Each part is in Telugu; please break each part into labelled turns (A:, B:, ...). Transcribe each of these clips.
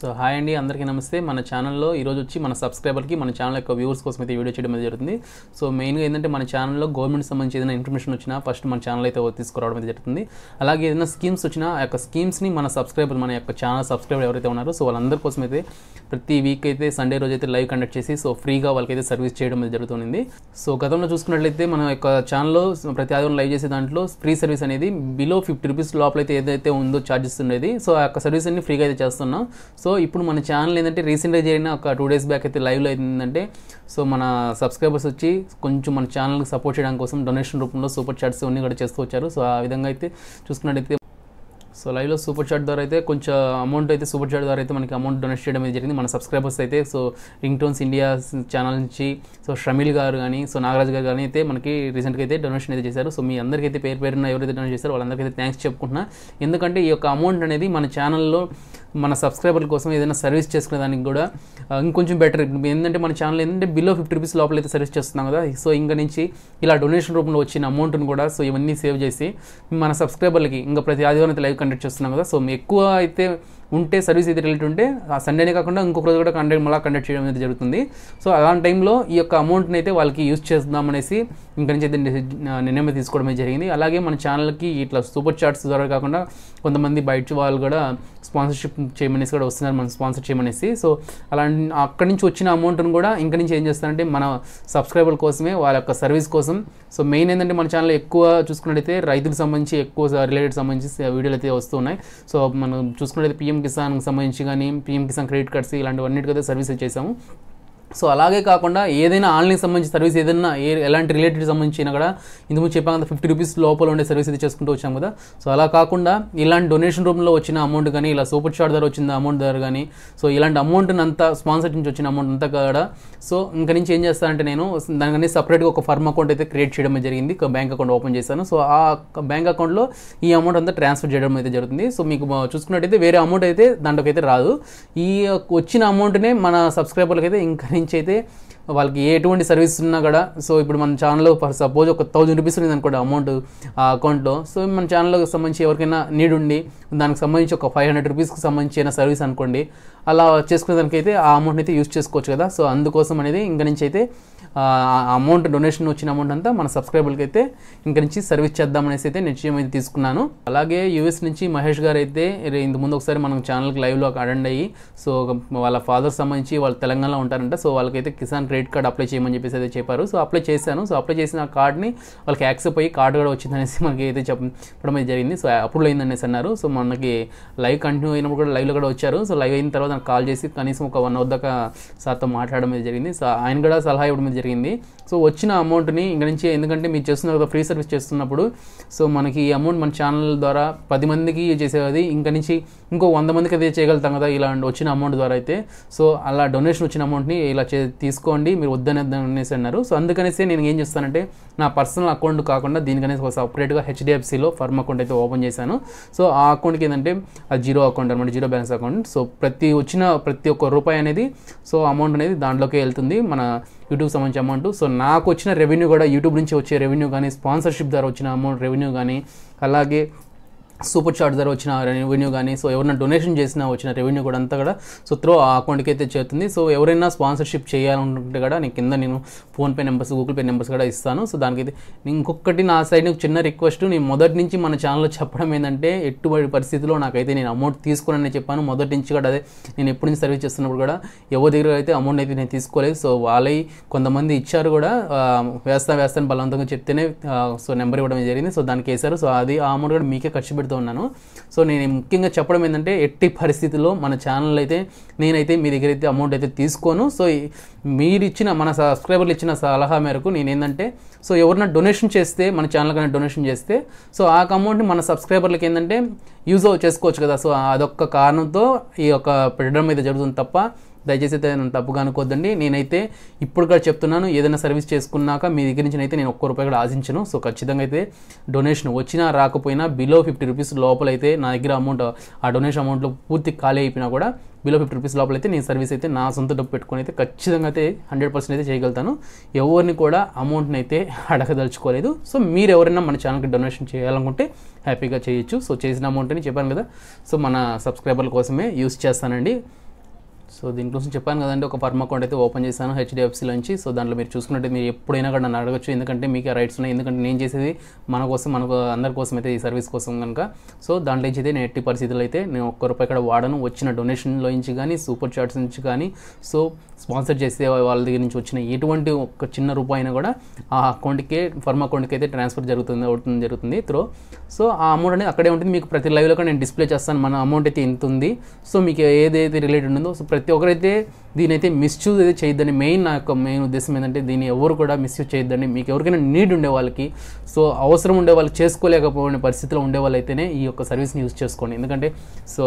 A: సో హాయ్ అండి అందరికీ నమస్తే మన ఛానల్లో ఈరోజు వచ్చి మన సబ్స్క్రైబర్కి మన ఛానల్ యొక్క వ్యూవర్స్ కోసం అయితే వీడియో చేయడం జరుగుతుంది సో మెయిన్గా ఏంటంటే మన ఛానల్లో గవర్నమెంట్ సంబంధించి ఏదైనా ఇన్ఫర్మేషన్ వచ్చినా ఫస్ట్ మన ఛానల్ అయితే తీసుకురావడం అయితే జరుగుతుంది అలాగే ఏదైనా స్కీమ్స్ వచ్చినా ఆ యొక్క స్కీమ్స్ని మన సబ్స్క్రైబర్ మన యొక్క ఛానల్ సబ్స్క్రైబర్ ఎవరైతే ఉన్నారో సో వాళ్ళందరి కోసం అయితే ప్రతి వీక్ అయితే సండే రోజు అయితే లైవ్ కండక్ట్ చేసి సో ఫ్రీగా వాళ్ళకైతే సర్వీస్ చేయడం అయితే జరుగుతుంది సో గతంలో చూసుకున్నట్లయితే మన యొక్క ఛానల్లో ప్రతి ఆదివారం లైవ్ చేసే దాంట్లో ఫ్రీ సర్వీస్ అనేది బిలో ఫిఫ్టీ రూపీస్ లోపల అయితే ఏదైతే ఉందో ఛార్జెస్ ఉండేది సో ఆ యొక్క సర్వీస్ అన్ని ఫ్రీగా అయితే చేస్తున్నాం సో సో ఇప్పుడు మన ఛానల్ ఏంటంటే రీసెంట్గా జరిగిన ఒక టూ డేస్ బ్యాక్ అయితే లైవ్లో ఏంటంటే సో మన సబ్స్క్రైబర్స్ వచ్చి కొంచెం మన ఛానల్కి సపోర్ట్ చేయడం కోసం డొనేషన్ రూపంలో సూపర్ చాట్స్ అన్నీ కూడా చేస్తూ వచ్చారు సో ఆ విధంగా అయితే చూసుకున్నట్టయితే సో లైవ్లో సూపర్ చాట్ ద్వారా అయితే కొంచెం అమౌంట్ అయితే సూపర్ చాట్ ద్వారా అయితే మనకి అమౌంట్ డొనేట్ చేయడం జరిగింది మన సబ్స్క్రైబర్స్ అయితే so ring tones India channel నుంచి సో షమిల్ గారు కానీ సో నాగరాజ్ గారు కానీ అయితే మనకి రీసెంట్గా అయితే డొనేషన్ అయితే చేశారు సో మీ అందరికైతే పేరు పేరున ఎవరైతే డొనేట్ చేశారో వాళ్ళందరికీ అయితే థ్యాంక్స్ చెప్పుకుంటున్నా ఎందుకంటే ఈ యొక్క అమౌంట్ అనేది మన ఛానల్లో మన సబ్స్క్రైబర్ల కోసం ఏదైనా సర్వీస్ చేసుకునే దానికి కూడా ఇంకొంచెం బెటర్ ఏంటంటే మన ఛానల్ ఏంటంటే బిలో ఫిఫ్టీ రూపీస్ లోపల అయితే సర్వీస్ చేస్తున్నాం కదా సో ఇంకా నుంచి ఇలా డొనేషన్ రూపంలో వచ్చిన అమౌంట్ను కూడా సో ఇవన్నీ సేవ్ చేసి మన సబ్స్క్రైబర్లకి ఇంకా ప్రతి ఆదివారం లైవ్ కండక్ట్ చేస్తున్నాం కదా సో ఎక్కువ అయితే ఉంటే సర్వీస్ ఇది రిలేట్ ఉంటే ఆ సండేనే కాకుండా ఇంకొక రోజు కూడా కండక్ట్ మళ్ళీ కండక్ట్ చేయడం అనేది జరుగుతుంది సో అలాంటి టైంలో ఈ యొక్క అమౌంట్ని అయితే వాళ్ళకి యూజ్ చేద్దాం అనేసి ఇంక నుంచి అయితే నిర్ణయం తీసుకోవడం జరిగింది అలాగే మన ఛానల్కి ఇట్లా సూపర్ చాట్స్ ద్వారా కాకుండా కొంతమంది బయట వాళ్ళు కూడా స్పాన్సర్షిప్ చేయమనేసి కూడా వస్తున్నారు మనం స్పాన్సర్ చేయమనేసి సో అలా అక్కడి నుంచి వచ్చిన అమౌంట్ను కూడా ఇంక నుంచి ఏం చేస్తారంటే మన సబ్స్క్రైబర్ కోసమే వాళ్ళ యొక్క సర్వీస్ కోసం సో మెయిన్ ఏంటంటే మన ఛానల్ ఎక్కువ చూసుకున్నట్టయితే రైతులకు సంబంధించి ఎక్కువ రిలేటెడ్ సంబంధించి వీడియోలు అయితే వస్తున్నాయి సో మనం చూసుకున్నట్టయితే పిఎం పిఎం కిసాన్కి సంబంధించి కానీ పిఎం కిసాన్ క్రెడిట్ కార్డ్స్ కదా సర్వీసెస్ చేసాము సో అలాగే కాకుండా ఏదైనా ఆన్లైన్ సంబంధించిన సర్వీస్ ఏదైనా ఏ ఎలాంటి రిలేటెడ్ సంబంధించిన కూడా ఇంతకుముందు చెప్పాం ఫిఫ్టీ రూపీస్ లోపల ఉండే సర్వీస్ ఇది చేసుకుంటూ వచ్చాం కదా సో అలా కాకుండా ఇలాంటి డొనేషన్ రూపంలో వచ్చిన అమౌంట్ కానీ ఇలా సూపర్ షాట్ ధర వచ్చిన అమౌంట్ ధర కానీ సో ఇలాంటి అమౌంట్ని అంతా స్పాన్సర్ నుంచి వచ్చిన అమౌంట్ అంతా కూడా సో ఇంక నుంచి ఏం చేస్తానంటే నేను దానికనే సపరేట్గా ఒక ఫర్మ్ అకౌంట్ అయితే క్రియేట్ చేయడం జరిగింది బ్యాంక్ అకౌంట్ ఓపెన్ చేశాను సో ఆ బ్యాంక్ అకౌంట్లో ఈ అమౌంట్ అంతా ట్రాన్స్ఫర్ చేయడం అయితే జరుగుతుంది సో మీకు చూసుకున్నట్టయితే వేరే అమౌంట్ అయితే దాంట్లోకి అయితే రాదు ఈ వచ్చిన అమౌంట్నే మన సబ్స్క్రైబర్లకి అయితే ఇంకా నుంచి అయితే వాళ్ళకి ఎటువంటి సర్వీస్ ఉన్నా కూడా సో ఇప్పుడు మన ఛానల్లో ఫర్ సపోజ్ ఒక థౌజండ్ రూపీస్ ఉంది అనుకోండి అమౌంట్ ఆ అకౌంట్లో సో మన ఛానల్కి సంబంధించి ఎవరికైనా నీడ్ ఉండి దానికి సంబంధించి ఒక ఫైవ్ హండ్రెడ్ రూపీస్కి సంబంధించిన సర్వీస్ అనుకోండి అలా చేసుకునే దానికైతే ఆ అమౌంట్ అయితే యూస్ చేసుకోవచ్చు కదా సో అందుకోసం అనేది ఇంక నుంచి అయితే అమౌంట్ డొనేషన్ వచ్చిన అమౌంట్ అంతా మన సబ్స్క్రైబర్కి అయితే ఇంక నుంచి సర్వీస్ చేద్దామనేసి అయితే నిశ్చయం అయితే తీసుకున్నాను అలాగే యూఎస్ నుంచి మహేష్ గారు అయితే ఇంతకుముందు ఒకసారి మనం ఛానల్కి లైవ్లో అటెండ్ అయ్యి సో వాళ్ళ ఫాదర్ సంబంధించి వాళ్ళు తెలంగాణలో ఉంటారంట సో వాళ్ళకైతే కిసాన్ క్రెడిట్ కార్డ్ అప్లై చేయమని చెప్పేసి అయితే చెప్పారు సో అప్లై చేశాను సో అప్లై చేసిన కార్డ్ని వాళ్ళకి యాక్సెప్ట్ అయ్యి కార్డు కూడా వచ్చిందనేసి మనకి అయితే చెప్పడం జరిగింది సో అప్రూవ్ అయిందనేసి అన్నారు సో మనకి లైవ్ కంటిన్యూ అయినప్పుడు కూడా లైవ్లో కూడా వచ్చారు సో లైవ్ అయిన తర్వాత నాకు కాల్ చేసి కనీసం ఒక వన్ అవర్ దాకా సార్తో మాట్లాడడం జరిగింది సో ఆయన కూడా సలహా ఇవ్వడం జరిగింది జరిగింది సో వచ్చిన అమౌంట్ని ఇంకా నుంచి ఎందుకంటే మీరు చేస్తున్నారు కదా ఫ్రీ సర్వీస్ చేస్తున్నప్పుడు సో మనకి ఈ అమౌంట్ మన ఛానల్ ద్వారా పది మందికి చేసేది ఇంక నుంచి ఇంకో వంద మందికి అదే చేయగలుగుతాం కదా ఇలా వచ్చిన అమౌంట్ ద్వారా అయితే సో అలా డొనేషన్ వచ్చిన అమౌంట్ని ఇలా చే తీసుకోండి మీరు వద్దనేసి అన్నారు సో అందుకనేసి నేను ఏం చేస్తానంటే నా పర్సనల్ అకౌంట్ కాకుండా దీనికనేసి ఒక సపరేట్గా హెచ్డిఎఫ్సిలో ఫర్మ్ అకౌంట్ అయితే ఓపెన్ చేశాను సో ఆ అకౌంట్కి ఏంటంటే ఆ జీరో అకౌంట్ అనమాట జీరో బ్యాలెన్స్ అకౌంట్ సో ప్రతి వచ్చిన ప్రతి ఒక్క రూపాయి అనేది సో అమౌంట్ అనేది దాంట్లోకి వెళ్తుంది మన యూట్యూబ్ సంబంధించి అమౌంట్ సో నాకు వచ్చిన రెవెన్యూ కూడా యూట్యూబ్ నుంచి వచ్చే రెవెన్యూ కానీ స్పాన్సర్షిప్ ద్వారా వచ్చిన అమౌంట్ రెవెన్యూ కానీ అలాగే సూపర్ చార్ట్ ద్వారా వచ్చిన రెవెన్యూ కానీ సో ఎవరైనా డొనేషన్ చేసినా వచ్చిన రెవెన్యూ కూడా అంతా కూడా సో త్రో ఆ అకౌంట్కి అయితే చేరుతుంది సో ఎవరైనా స్పాన్సర్షిప్ చేయాలనుకుంటే కూడా నేను కింద నేను PhonePe numbers Google Pay numbers కూడా ఇస్తాను సో దానికైతే ఇంకొకటి నా సైడ్ చిన్న రిక్వెస్ట్ నేను మొదటి నుంచి మన ఛానల్లో చెప్పడం ఏంటంటే ఎటువంటి పరిస్థితిలో నాకైతే నేను అమౌంట్ తీసుకున్నానని చెప్పాను మొదటి నుంచి కూడా అదే నేను ఎప్పటి నుంచి సర్వీస్ చేస్తున్నప్పుడు కూడా ఎవరి దగ్గర అయితే అమౌంట్ అయితే నేను తీసుకోలేదు సో వాళ్ళై కొంతమంది ఇచ్చారు కూడా వేస్తా వేస్తాను బలవంతంగా చెప్తేనే సో నెంబర్ ఇవ్వడం జరిగింది సో దానికి వేశారు సో అది ఆ అమౌంట్ కూడా మీకే ఖర్చు పెడుతూ ఉన్నాను సో నేను ముఖ్యంగా చెప్పడం ఏంటంటే ఎట్టి పరిస్థితుల్లో మన ఛానల్ అయితే నేనైతే మీ దగ్గర అయితే అమౌంట్ అయితే తీసుకోను సో మీరు ఇచ్చిన మన సబ్స్క్రైబర్లు ఇచ్చిన సలహా మేరకు నేను ఏంటంటే సో ఎవరైనా డొనేషన్ చేస్తే మన ఛానల్ కన్నా డొనేషన్ చేస్తే సో ఆ అమౌంట్ని మన సబ్స్క్రైబర్లకి ఏంటంటే యూజ్ చేసుకోవచ్చు కదా సో అదొక్క కారణంతో ఈ యొక్క పెట్టడం అయితే జరుగుతుంది తప్ప దయచేసి నన్ను తప్పుగా అనుకోద్దండి నేనైతే ఇప్పుడు కూడా చెప్తున్నాను ఏదైనా సర్వీస్ చేసుకున్నాక మీ దగ్గర నుంచి అయితే నేను ఒక్క రూపాయి కూడా ఆశించను సో ఖచ్చితంగా అయితే డొనేషన్ వచ్చినా రాకపోయినా బిలో ఫిఫ్టీ రూపీస్ లోపలైతే నా దగ్గర అమౌంట్ ఆ డొనేషన్ అమౌంట్లో పూర్తి ఖాళీ అయిపోయినా కూడా బిలో ఫిఫ్టీ రూపీస్ లోపల అయితే నేను సర్వీస్ అయితే నా సొంత డబ్బు పెట్టుకొని అయితే ఖచ్చితంగా అయితే హండ్రెడ్ పర్సెంట్ అయితే చేయగలుగుతాను ఎవరిని కూడా అమౌంట్ని అయితే అడగదలుచుకోలేదు సో మీరు ఎవరైనా మన ఛానల్కి డొనేషన్ చేయాలనుకుంటే హ్యాపీగా చేయొచ్చు సో చేసిన అమౌంట్ అని చెప్పాను కదా సో మన సబ్స్క్రైబర్ల కోసమే యూస్ చేస్తానండి సో దీనికోసం చెప్పాను కదండి ఒక ఫర్మ్ అకౌంట్ అయితే ఓపెన్ చేశాను హెచ్డిఎఫ్సీ నుంచి సో దాంట్లో మీరు చూసుకున్నట్టు మీరు ఎప్పుడైనా కూడా నన్ను అడగచ్చు ఎందుకంటే మీకు రైట్స్ ఉన్నాయి ఎందుకంటే నేను చేసేది మన కోసం మన అందరి కోసం అయితే ఈ సర్వీస్ కోసం కనుక సో దాంట్లో నుంచి అయితే నేను ఎట్టి పరిస్థితులు అయితే నేను ఒక్క రూపాయి ఇక్కడ వాడను వచ్చిన డొనేషన్లో నుంచి కానీ సూపర్ చాట్స్ నుంచి కానీ సో స్పాన్సర్ చేసే వాళ్ళ దగ్గర నుంచి వచ్చిన ఎటువంటి ఒక చిన్న రూపాయి అయినా కూడా ఆ అకౌంట్కే ఫర్మ్ అకౌంట్కి అయితే ట్రాన్స్ఫర్ జరుగుతుంది అవుతుంది జరుగుతుంది త్రో సో ఆ అమౌంట్ అనేది అక్కడే ఉంటుంది మీకు ప్రతి లైవ్లో కూడా నేను డిస్ప్లే చేస్తాను మన అమౌంట్ అయితే ఎంత ఉంది సో మీకు ఏదైతే రిలేటెడ్ ఉందో సో ప్రతి ప్రతి ఒక్కరైతే దీనైతే మిస్యూజ్ అయితే చేయొద్దని మెయిన్ నా యొక్క మెయిన్ ఉద్దేశం ఏంటంటే దీన్ని ఎవరు కూడా మిస్యూజ్ చేయొద్దండి మీకు ఎవరికైనా నీడ్ ఉండే వాళ్ళకి సో అవసరం ఉండే వాళ్ళు చేసుకోలేకపోయిన పరిస్థితిలో ఉండే వాళ్ళైతేనే ఈ యొక్క సర్వీస్ని యూజ్ చేసుకోండి ఎందుకంటే సో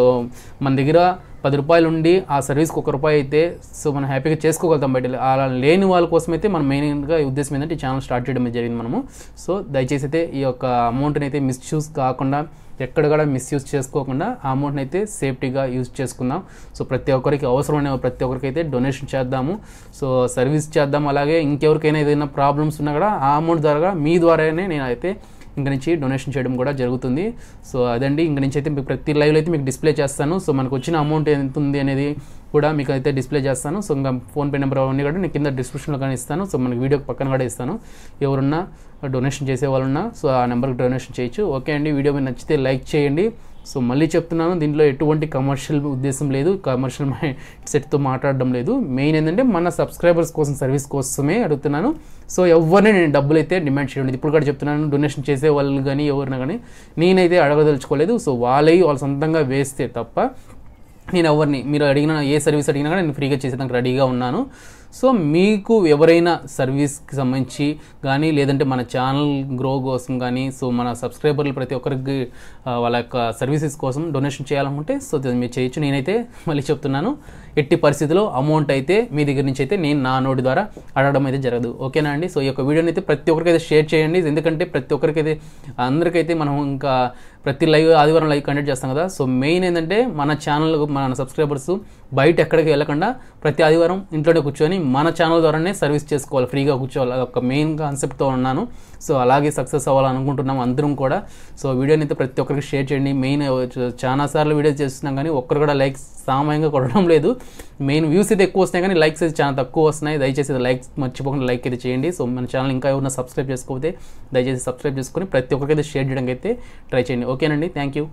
A: మన దగ్గర పది రూపాయలు ఉండి ఆ సర్వీస్కి ఒక రూపాయి అయితే సో మనం హ్యాపీగా చేసుకోగలుగుతాం బయట అలా లేని వాళ్ళ కోసం అయితే మనం మెయిన్గా ఉద్దేశం ఏంటంటే ఛానల్ స్టార్ట్ చేయడం జరిగింది మనము సో దయచేసి అయితే ఈ యొక్క అమౌంట్ని అయితే మిస్యూజ్ కాకుండా ఎక్కడ కూడా మిస్యూజ్ చేసుకోకుండా ఆ అమౌంట్ని అయితే సేఫ్టీగా యూజ్ చేసుకుందాం సో ప్రతి ఒక్కరికి అవసరమైన ప్రతి ఒక్కరికి అయితే డొనేషన్ చేద్దాము సో సర్వీస్ చేద్దాం అలాగే ఇంకెవరికైనా ఏదైనా ప్రాబ్లమ్స్ ఉన్నా కూడా ఆ అమౌంట్ ద్వారా మీ ద్వారానే నేను అయితే ఇంక నుంచి డొనేషన్ చేయడం కూడా జరుగుతుంది సో అదండి ఇంక నుంచి అయితే మీకు ప్రతి లైవ్లో అయితే మీకు డిస్ప్లే చేస్తాను సో మనకు వచ్చిన అమౌంట్ ఎంత ఉంది అనేది కూడా మీకు అయితే డిస్ప్లే చేస్తాను సో ఇంకా ఫోన్పే నెంబర్ అవన్నీ కూడా నేను కింద డిస్క్రిప్షన్లో కానీ ఇస్తాను సో మనకి వీడియోకి పక్కన కూడా ఇస్తాను ఎవరున్నా డొనేషన్ చేసే వాళ్ళున్నా సో ఆ నెంబర్కి డొనేషన్ చేయొచ్చు ఓకే అండి వీడియో మీరు నచ్చితే లైక్ చేయండి సో మళ్ళీ చెప్తున్నాను దీంట్లో ఎటువంటి కమర్షియల్ ఉద్దేశం లేదు కమర్షియల్ మైండ్ సెట్తో మాట్లాడడం లేదు మెయిన్ ఏంటంటే మన సబ్స్క్రైబర్స్ కోసం సర్వీస్ కోసమే అడుగుతున్నాను సో ఎవరిని నేను డబ్బులు అయితే డిమాండ్ చేయండి ఇప్పుడు కూడా చెప్తున్నాను డొనేషన్ చేసే వాళ్ళు కానీ ఎవరిన కానీ నేనైతే అడగదలుచుకోలేదు సో వాళ్ళవి వాళ్ళ సొంతంగా వేస్తే తప్ప నేను ఎవరిని మీరు అడిగిన ఏ సర్వీస్ అడిగినా కూడా నేను ఫ్రీగా చేసేదానికి రెడీగా ఉన్నాను సో మీకు ఎవరైనా సర్వీస్కి సంబంధించి కానీ లేదంటే మన ఛానల్ గ్రో కోసం కానీ సో మన సబ్స్క్రైబర్లు ప్రతి ఒక్కరికి వాళ్ళ యొక్క సర్వీసెస్ కోసం డొనేషన్ చేయాలనుకుంటే సో మీరు చేయొచ్చు నేనైతే మళ్ళీ చెప్తున్నాను ఎట్టి పరిస్థితిలో అమౌంట్ అయితే మీ దగ్గర నుంచి అయితే నేను నా నోటి ద్వారా అడగడం అయితే జరగదు ఓకేనా అండి సో ఈ యొక్క వీడియోని అయితే ప్రతి ఒక్కరికైతే షేర్ చేయండి ఎందుకంటే ప్రతి ఒక్కరికి అయితే అందరికైతే మనం ఇంకా ప్రతి లైవ్ ఆదివారం లైవ్ కండక్ట్ చేస్తాం కదా సో మెయిన్ ఏంటంటే మన ఛానల్ మన సబ్స్క్రైబర్స్ బయట ఎక్కడికి వెళ్ళకుండా ప్రతి ఆదివారం ఇంట్లోనే కూర్చొని మన ఛానల్ ద్వారానే సర్వీస్ చేసుకోవాలి ఫ్రీగా కూర్చోవాలి ఒక మెయిన్ కాన్సెప్ట్తో ఉన్నాను సో అలాగే సక్సెస్ అవ్వాలనుకుంటున్నాం అందరం కూడా సో వీడియోని అయితే ప్రతి ఒక్కరికి షేర్ చేయండి మెయిన్ చాలాసార్లు వీడియో చేస్తున్నాం కానీ ఒక్కరు కూడా లైక్స్ సామాన్యంగా కొట్టడం లేదు మెయిన్ వ్యూస్ అయితే ఎక్కువ వస్తున్నాయి కానీ లైక్స్ అయితే చాలా తక్కువ వస్తున్నాయి దయచేసి లైక్స్ మర్చిపోకుండా లైక్ అయితే చేయండి సో మన ఛానల్ ఇంకా ఎవరైనా సబ్స్క్రైబ్ చేసుకోకపోతే దయచేసి సబ్స్క్రైబ్ చేసుకొని ప్రతి ఒక్కరికైతే షేర్ చేయడానికి అయితే ట్రై చేయండి ఓకేనండి థ్యాంక్ యూ